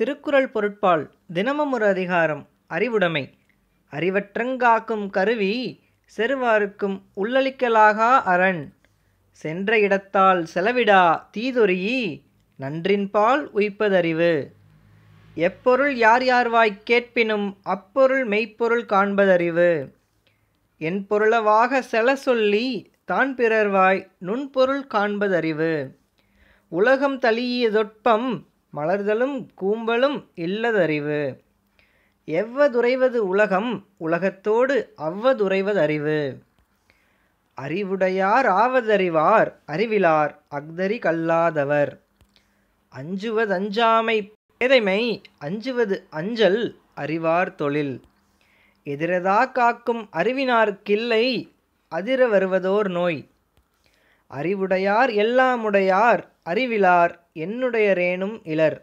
திருக்குறள் பொருட்பால் தினமும் ஒரு அதிகாரம் அறிவுடைமை அறிவற்றங்காக்கும் கருவி செருவாருக்கும் உள்ளளிக்கலாகா அரண் சென்ற இடத்தால் செலவிடா தீதொரியி நன்றின்பால் உய்ப்பதறிவு எப்பொருள் யார் வாய் கேட்பினும் அப்பொருள் மெய்ப்பொருள் காண்பதறிவு என் பொருளவாக செல சொல்லி தான் பிறர்வாய் நுண்பொருள் காண்பதறிவு உலகம் தழியிய தொட்பம் மலர்தலும் கூம்பலும் இல்லதறிவு எவ்வதுறைவது உலகம் உலகத்தோடு அவ்வதுறைவது அறிவு அறிவுடையார் ஆவதறிவார் அறிவிலார் அக்தரி கல்லாதவர் அஞ்சுவதஞ்சாமை பேதைமை அஞ்சுவது அஞ்சல் அறிவார் தொழில் எதிரதா காக்கும் அறிவினார்க்கில்லை அதிர வருவதோர் நோய் அறிவுடையார் எல்லாமுடையார் அறிவிலார் என்னுடையரேனும் இலர்